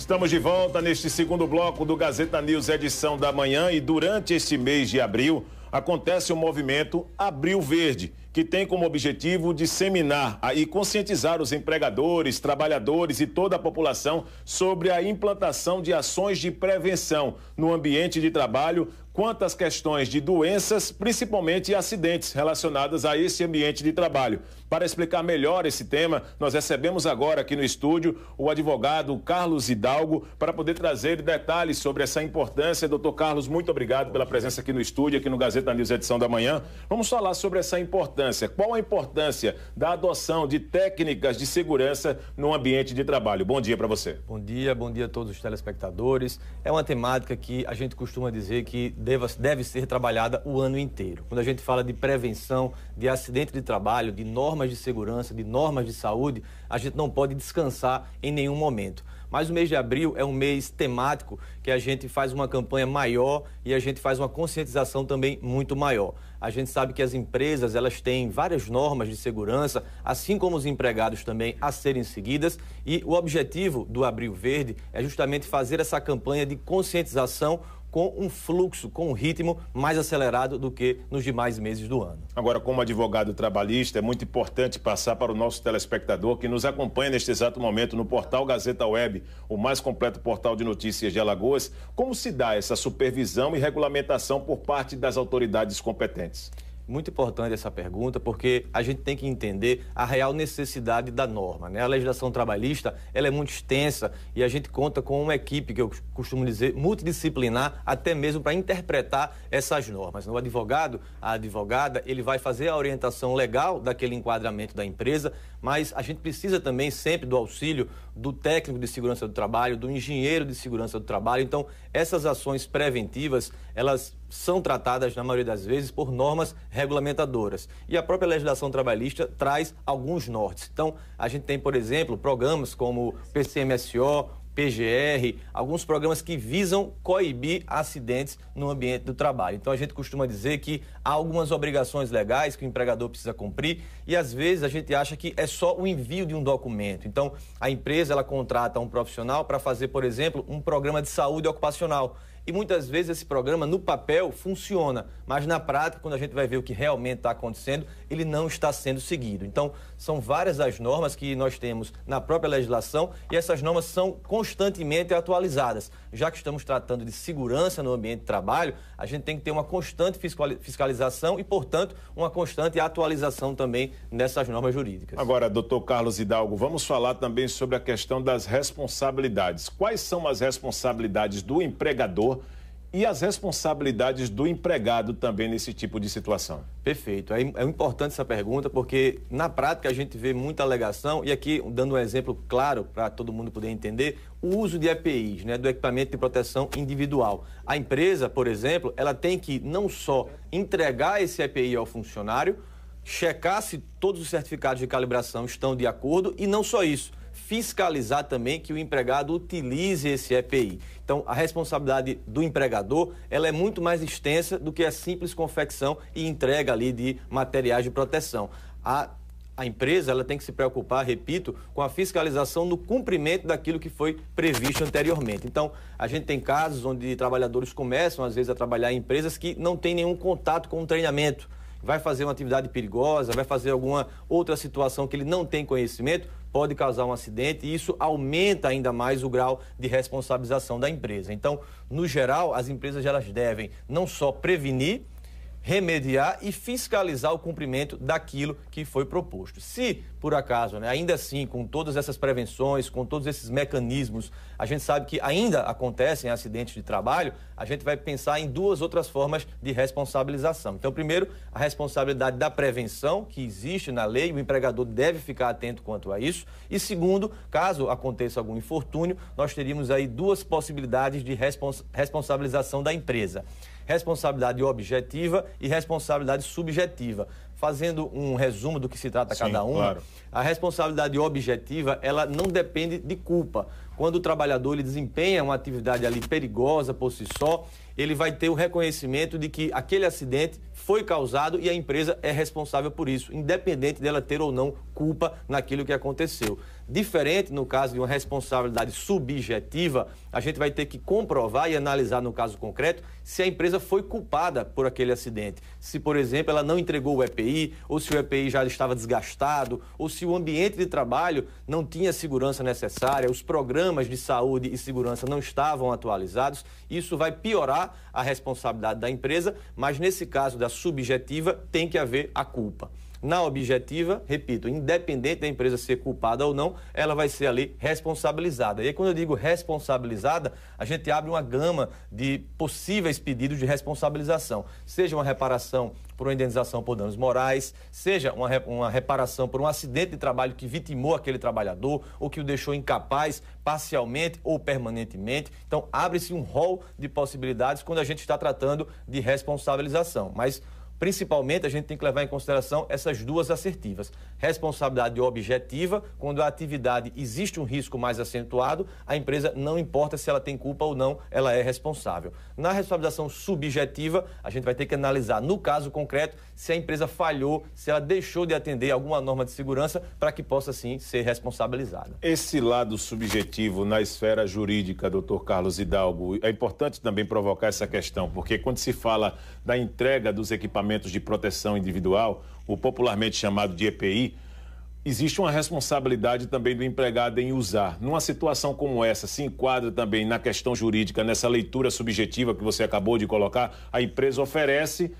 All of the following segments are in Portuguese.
Estamos de volta neste segundo bloco do Gazeta News, edição da manhã, e durante este mês de abril acontece o movimento Abril Verde, que tem como objetivo disseminar e conscientizar os empregadores, trabalhadores e toda a população sobre a implantação de ações de prevenção no ambiente de trabalho quanto às questões de doenças, principalmente acidentes relacionados a esse ambiente de trabalho. Para explicar melhor esse tema, nós recebemos agora aqui no estúdio o advogado Carlos Hidalgo para poder trazer detalhes sobre essa importância. Doutor Carlos, muito obrigado pela presença aqui no estúdio, aqui no Gazeta News Edição da Manhã. Vamos falar sobre essa importância. Qual a importância da adoção de técnicas de segurança no ambiente de trabalho? Bom dia para você. Bom dia, bom dia a todos os telespectadores. É uma temática que a gente costuma dizer que deva, deve ser trabalhada o ano inteiro. Quando a gente fala de prevenção, de acidente de trabalho, de normas de segurança, de normas de saúde, a gente não pode descansar em nenhum momento. Mas o mês de abril é um mês temático que a gente faz uma campanha maior e a gente faz uma conscientização também muito maior. A gente sabe que as empresas elas têm várias normas de segurança, assim como os empregados também a serem seguidas. E o objetivo do Abril Verde é justamente fazer essa campanha de conscientização com um fluxo, com um ritmo mais acelerado do que nos demais meses do ano. Agora, como advogado trabalhista, é muito importante passar para o nosso telespectador que nos acompanha neste exato momento no portal Gazeta Web, o mais completo portal de notícias de Alagoas, como se dá essa supervisão e regulamentação por parte das autoridades competentes? Muito importante essa pergunta, porque a gente tem que entender a real necessidade da norma. Né? A legislação trabalhista ela é muito extensa e a gente conta com uma equipe, que eu costumo dizer, multidisciplinar, até mesmo para interpretar essas normas. Né? O advogado, a advogada, ele vai fazer a orientação legal daquele enquadramento da empresa, mas a gente precisa também sempre do auxílio do técnico de segurança do trabalho, do engenheiro de segurança do trabalho. Então, essas ações preventivas, elas são tratadas, na maioria das vezes, por normas regulamentadoras. E a própria legislação trabalhista traz alguns nortes. Então, a gente tem, por exemplo, programas como PCMSO, PGR, alguns programas que visam coibir acidentes no ambiente do trabalho. Então a gente costuma dizer que há algumas obrigações legais que o empregador precisa cumprir e às vezes a gente acha que é só o envio de um documento. Então a empresa ela contrata um profissional para fazer, por exemplo, um programa de saúde ocupacional. E muitas vezes esse programa, no papel, funciona, mas na prática, quando a gente vai ver o que realmente está acontecendo, ele não está sendo seguido. Então, são várias as normas que nós temos na própria legislação e essas normas são constantemente atualizadas já que estamos tratando de segurança no ambiente de trabalho, a gente tem que ter uma constante fiscalização e, portanto, uma constante atualização também nessas normas jurídicas. Agora, doutor Carlos Hidalgo, vamos falar também sobre a questão das responsabilidades. Quais são as responsabilidades do empregador? e as responsabilidades do empregado também nesse tipo de situação? Perfeito. É, é, importante essa pergunta porque, na prática, a gente vê muita alegação, e aqui, dando um exemplo claro para todo mundo poder entender, o uso de EPIs, né, do equipamento de proteção individual. A empresa, por exemplo, ela tem que não só entregar esse EPI ao funcionário, checar se todos os certificados de calibração estão de acordo, e não só isso fiscalizar também que o empregado utilize esse EPI. Então, a responsabilidade do empregador ela é muito mais extensa do que a simples confecção e entrega ali de materiais de proteção. A a empresa ela tem que se preocupar, repito, com a fiscalização no cumprimento daquilo que foi previsto anteriormente. Então, a gente tem casos onde trabalhadores começam, às vezes, a trabalhar em empresas que não têm nenhum contato com o treinamento. Vai fazer uma atividade perigosa, vai fazer alguma outra situação que ele não tem conhecimento, pode causar um acidente e isso aumenta ainda mais o grau de responsabilização da empresa. Então, no geral, as empresas elas devem não só prevenir, remediar e fiscalizar o cumprimento daquilo que foi proposto. Se, por acaso, né, ainda assim, com todas essas prevenções, com todos esses mecanismos, a gente sabe que ainda acontecem acidentes de trabalho, a gente vai pensar em duas outras formas de responsabilização. Então, primeiro, a responsabilidade da prevenção, que existe na lei, o empregador deve ficar atento quanto a isso. E segundo, caso aconteça algum infortúnio, nós teríamos aí duas possibilidades de respons responsabilização da empresa responsabilidade objetiva e responsabilidade subjetiva. Fazendo um resumo do que se trata Sim, cada uma, claro. a responsabilidade objetiva ela não depende de culpa. Quando o trabalhador ele desempenha uma atividade ali perigosa por si só, ele vai ter o reconhecimento de que aquele acidente foi causado e a empresa é responsável por isso, independente dela ter ou não culpa naquilo que aconteceu. Diferente no caso de uma responsabilidade subjetiva, a gente vai ter que comprovar e analisar no caso concreto se a empresa foi culpada por aquele acidente. Se, por exemplo, ela não entregou o EPI, ou se o EPI já estava desgastado, ou se o ambiente de trabalho não tinha a segurança necessária, os programas de saúde e segurança não estavam atualizados, isso vai piorar a responsabilidade da empresa, mas nesse caso da subjetiva, tem que haver a culpa na objetiva, repito, independente da empresa ser culpada ou não, ela vai ser ali responsabilizada. E aí, quando eu digo responsabilizada, a gente abre uma gama de possíveis pedidos de responsabilização, seja uma reparação por uma indenização por danos morais, seja uma, uma reparação por um acidente de trabalho que vitimou aquele trabalhador ou que o deixou incapaz parcialmente ou permanentemente. Então, abre-se um rol de possibilidades quando a gente está tratando de responsabilização. Mas Principalmente, a gente tem que levar em consideração essas duas assertivas. Responsabilidade objetiva, quando a atividade existe um risco mais acentuado, a empresa não importa se ela tem culpa ou não, ela é responsável. Na responsabilização subjetiva, a gente vai ter que analisar, no caso concreto, se a empresa falhou, se ela deixou de atender alguma norma de segurança para que possa, sim, ser responsabilizada. Esse lado subjetivo na esfera jurídica, doutor Carlos Hidalgo, é importante também provocar essa questão, porque quando se fala da entrega dos equipamentos equipamentos de proteção individual, o popularmente chamado de EPI, existe uma responsabilidade também do empregado em usar. Numa situação como essa, se enquadra também na questão jurídica, nessa leitura subjetiva que você acabou de colocar, a empresa oferece,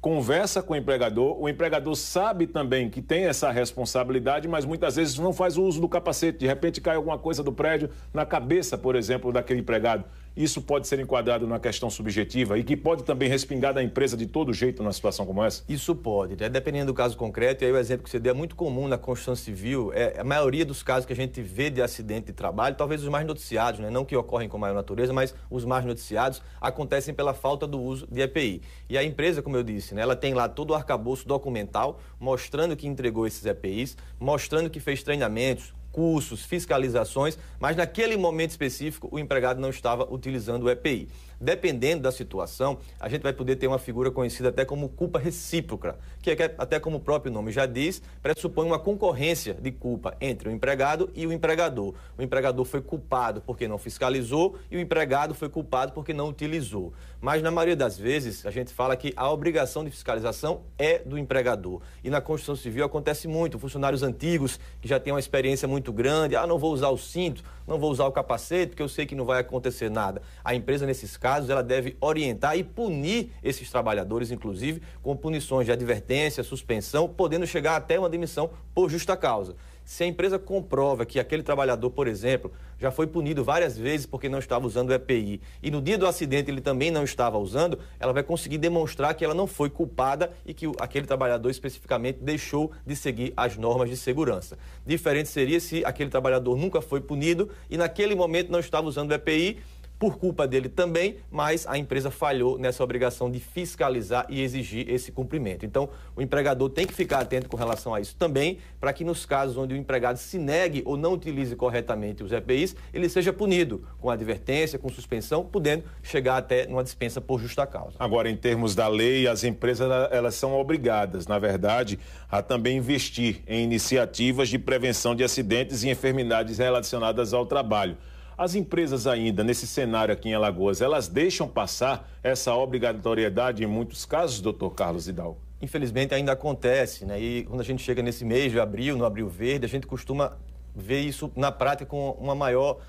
conversa com o empregador, o empregador sabe também que tem essa responsabilidade, mas muitas vezes não faz o uso do capacete. De repente cai alguma coisa do prédio na cabeça, por exemplo, daquele empregado isso pode ser enquadrado na questão subjetiva e que pode também respingar da empresa de todo jeito numa situação como essa? Isso pode, né? dependendo do caso concreto. E aí o exemplo que você deu é muito comum na construção civil. É, a maioria dos casos que a gente vê de acidente de trabalho, talvez os mais noticiados, né? não que ocorrem com maior natureza, mas os mais noticiados acontecem pela falta do uso de EPI. E a empresa, como eu disse, né? ela tem lá todo o arcabouço documental mostrando que entregou esses EPIs, mostrando que fez treinamentos, recursos, fiscalizações, mas naquele momento específico o empregado não estava utilizando o EPI dependendo da situação, a gente vai poder ter uma figura conhecida até como culpa recíproca, é que é até como o próprio nome já diz, pressupõe uma concorrência de culpa entre o empregado e o empregador. O empregador foi culpado porque não fiscalizou e o empregado foi culpado porque não utilizou. Mas na maioria das vezes, a gente fala que a obrigação de fiscalização é do empregador. E na Constituição Civil acontece muito, funcionários antigos que já têm uma experiência muito grande, ah, não vou usar o cinto, não vou usar o capacete, porque eu sei que não vai acontecer nada. A empresa nesses casos casos, ela deve orientar e punir esses trabalhadores, inclusive, com punições de advertência, suspensão, podendo chegar até uma demissão por justa causa. Se a empresa comprova que aquele trabalhador, por exemplo, já foi punido várias vezes porque não estava usando o EPI e no dia do acidente ele também não estava usando, ela vai conseguir demonstrar que ela não foi culpada e que aquele trabalhador especificamente deixou de seguir as normas de segurança. Diferente seria se aquele trabalhador nunca foi punido e naquele momento não estava usando o EPI por culpa dele também, mas a empresa falhou nessa obrigação de fiscalizar e exigir esse cumprimento. Então, o empregador tem que ficar atento com relação a isso também, para que nos casos onde o empregado se negue ou não utilize corretamente os EPIs, ele seja punido com advertência, com suspensão, podendo chegar até numa dispensa por justa causa. Agora, em termos da lei, as empresas elas são obrigadas, na verdade, a também investir em iniciativas de prevenção de acidentes e enfermidades relacionadas ao trabalho. As empresas ainda, nesse cenário aqui em Alagoas, elas deixam passar essa obrigatoriedade em muitos casos, doutor Carlos Hidalgo? Infelizmente ainda acontece, né? E quando a gente chega nesse mês de abril, no abril verde, a gente costuma ver isso na prática com uma maior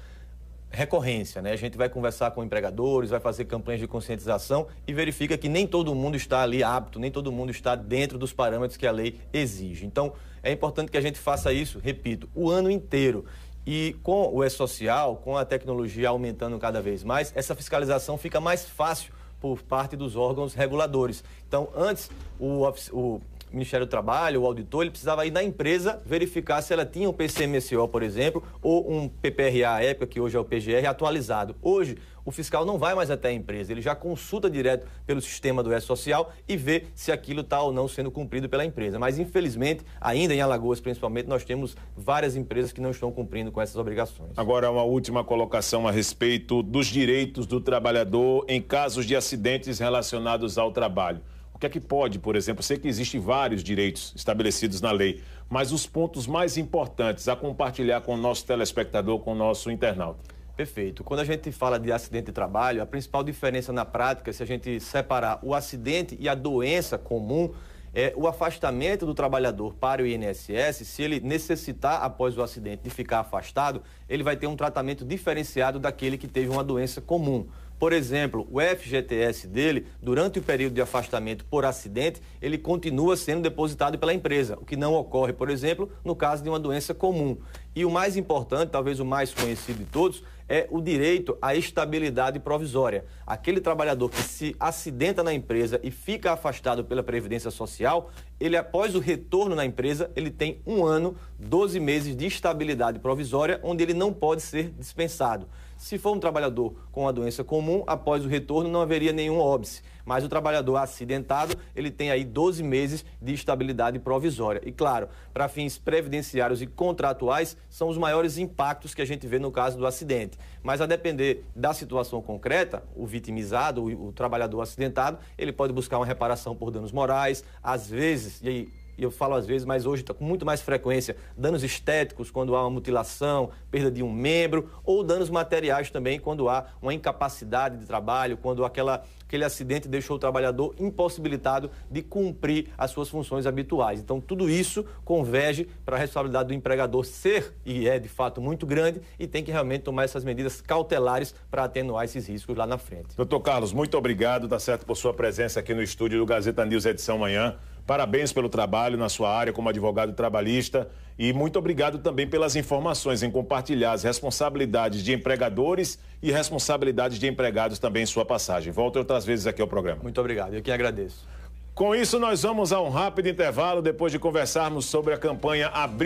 recorrência, né? A gente vai conversar com empregadores, vai fazer campanhas de conscientização e verifica que nem todo mundo está ali apto, nem todo mundo está dentro dos parâmetros que a lei exige. Então, é importante que a gente faça isso, repito, o ano inteiro. E com o E-Social, com a tecnologia aumentando cada vez mais, essa fiscalização fica mais fácil por parte dos órgãos reguladores. Então, antes, o, o Ministério do Trabalho, o auditor, ele precisava ir na empresa verificar se ela tinha um PCMSO, por exemplo, ou um PPRA à época, que hoje é o PGR, atualizado. Hoje, o fiscal não vai mais até a empresa, ele já consulta direto pelo sistema do E-Social e vê se aquilo está ou não sendo cumprido pela empresa. Mas, infelizmente, ainda em Alagoas, principalmente, nós temos várias empresas que não estão cumprindo com essas obrigações. Agora, uma última colocação a respeito dos direitos do trabalhador em casos de acidentes relacionados ao trabalho que é que pode, por exemplo? sei que existem vários direitos estabelecidos na lei, mas os pontos mais importantes a compartilhar com o nosso telespectador, com o nosso internauta. Perfeito. Quando a gente fala de acidente de trabalho, a principal diferença na prática, se a gente separar o acidente e a doença comum, é o afastamento do trabalhador para o INSS, se ele necessitar após o acidente de ficar afastado, ele vai ter um tratamento diferenciado daquele que teve uma doença comum. Por exemplo, o FGTS dele, durante o período de afastamento por acidente, ele continua sendo depositado pela empresa, o que não ocorre, por exemplo, no caso de uma doença comum. E o mais importante, talvez o mais conhecido de todos, é o direito à estabilidade provisória. Aquele trabalhador que se acidenta na empresa e fica afastado pela Previdência Social, ele após o retorno na empresa, ele tem um ano, 12 meses de estabilidade provisória, onde ele não pode ser dispensado. Se for um trabalhador com uma doença comum, após o retorno não haveria nenhum óbice. Mas o trabalhador acidentado, ele tem aí 12 meses de estabilidade provisória. E claro, para fins previdenciários e contratuais, são os maiores impactos que a gente vê no caso do acidente. Mas a depender da situação concreta, o vitimizado, o, o trabalhador acidentado, ele pode buscar uma reparação por danos morais, às vezes, e aí e eu falo às vezes, mas hoje está com muito mais frequência, danos estéticos quando há uma mutilação, perda de um membro, ou danos materiais também quando há uma incapacidade de trabalho, quando aquela, aquele acidente deixou o trabalhador impossibilitado de cumprir as suas funções habituais. Então, tudo isso converge para a responsabilidade do empregador ser, e é de fato muito grande, e tem que realmente tomar essas medidas cautelares para atenuar esses riscos lá na frente. Doutor Carlos, muito obrigado, tá certo, por sua presença aqui no estúdio do Gazeta News Edição Manhã. Parabéns pelo trabalho na sua área como advogado trabalhista e muito obrigado também pelas informações em compartilhar as responsabilidades de empregadores e responsabilidades de empregados também em sua passagem. Volto outras vezes aqui ao programa. Muito obrigado, eu que agradeço. Com isso, nós vamos a um rápido intervalo depois de conversarmos sobre a campanha Abril.